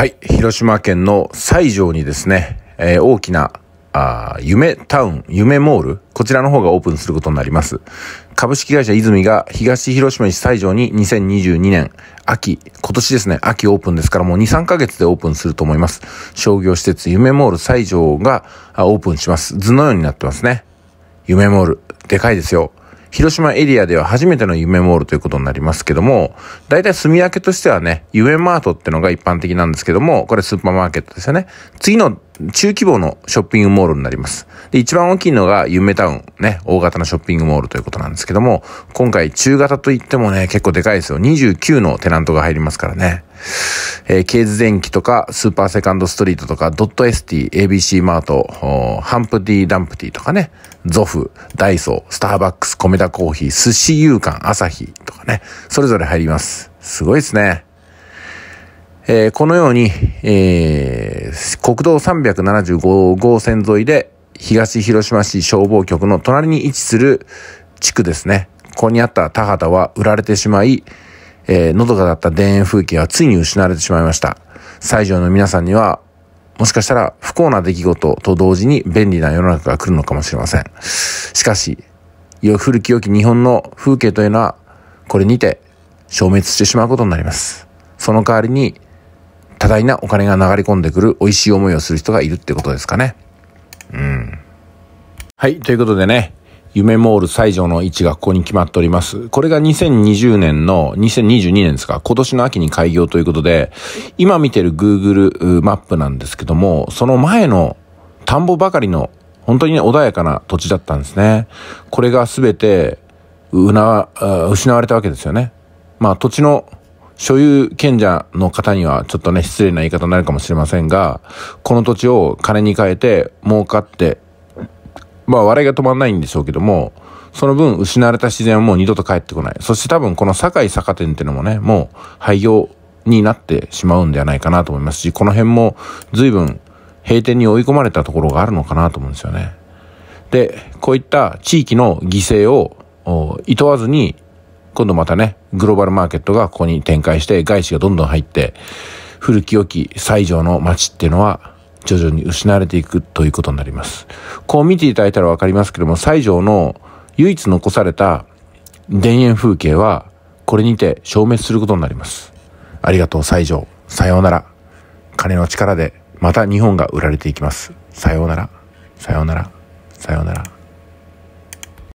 はい、広島県の西条にですね、えー、大きなあ夢タウン、夢モール、こちらの方がオープンすることになります。株式会社泉が東広島市西条に2022年秋、今年ですね、秋オープンですからもう2、3ヶ月でオープンすると思います。商業施設夢モール西条がオープンします。図のようになってますね。夢モール、でかいですよ。広島エリアでは初めての夢モールということになりますけども、大体住み分けとしてはね、夢マートってのが一般的なんですけども、これスーパーマーケットですよね。次の中規模のショッピングモールになります。で、一番大きいのが夢タウン、ね、大型のショッピングモールということなんですけども、今回中型といってもね、結構でかいですよ。29のテナントが入りますからね。えー、ケーズ電機とか、スーパーセカンドストリートとか、ドットエスティ、ABC マート、ハンプティダンプティとかね、ゾフ、ダイソー、スターバックス、メダコーヒー、寿司遊ア朝日とかね、それぞれ入ります。すごいですね。えー、このように、えー、国道375号線沿いで、東広島市消防局の隣に位置する地区ですね。ここにあった田畑は売られてしまい、えー、のどかだった田園風景はついに失われてしまいました。西条の皆さんには、もしかしたら不幸な出来事と同時に便利な世の中が来るのかもしれません。しかし、古き良き日本の風景というのは、これにて消滅してしまうことになります。その代わりに、多大なお金が流れ込んでくる美味しい思いをする人がいるってことですかね。うん。はい、ということでね、夢モール西条の位置がここに決まっております。これが2020年の、2022年ですか、今年の秋に開業ということで、今見てる Google マップなんですけども、その前の田んぼばかりの、本当にね、穏やかな土地だったんですね。これがすべて、うな、失われたわけですよね。まあ土地の所有権者の方にはちょっとね、失礼な言い方になるかもしれませんが、この土地を金に変えて儲かってまあ笑いが止まんないんでしょうけども、その分失われた自然はもう二度と帰ってこない。そして多分この堺坂店っていうのもね、もう廃業になってしまうんではないかなと思いますし、この辺も随分閉店に追い込まれたところがあるのかなと思うんですよね。で、こういった地域の犠牲をいとわずに、今度またね、グローバルマーケットがここに展開して、外資がどんどん入って、古き良き西条の街っていうのは徐々に失われていくということになります。こう見ていただいたらわかりますけども、西条の唯一残された田園風景は、これにて消滅することになります。ありがとう西条。さようなら。金の力で、また日本が売られていきます。さようなら。さようなら。さようなら。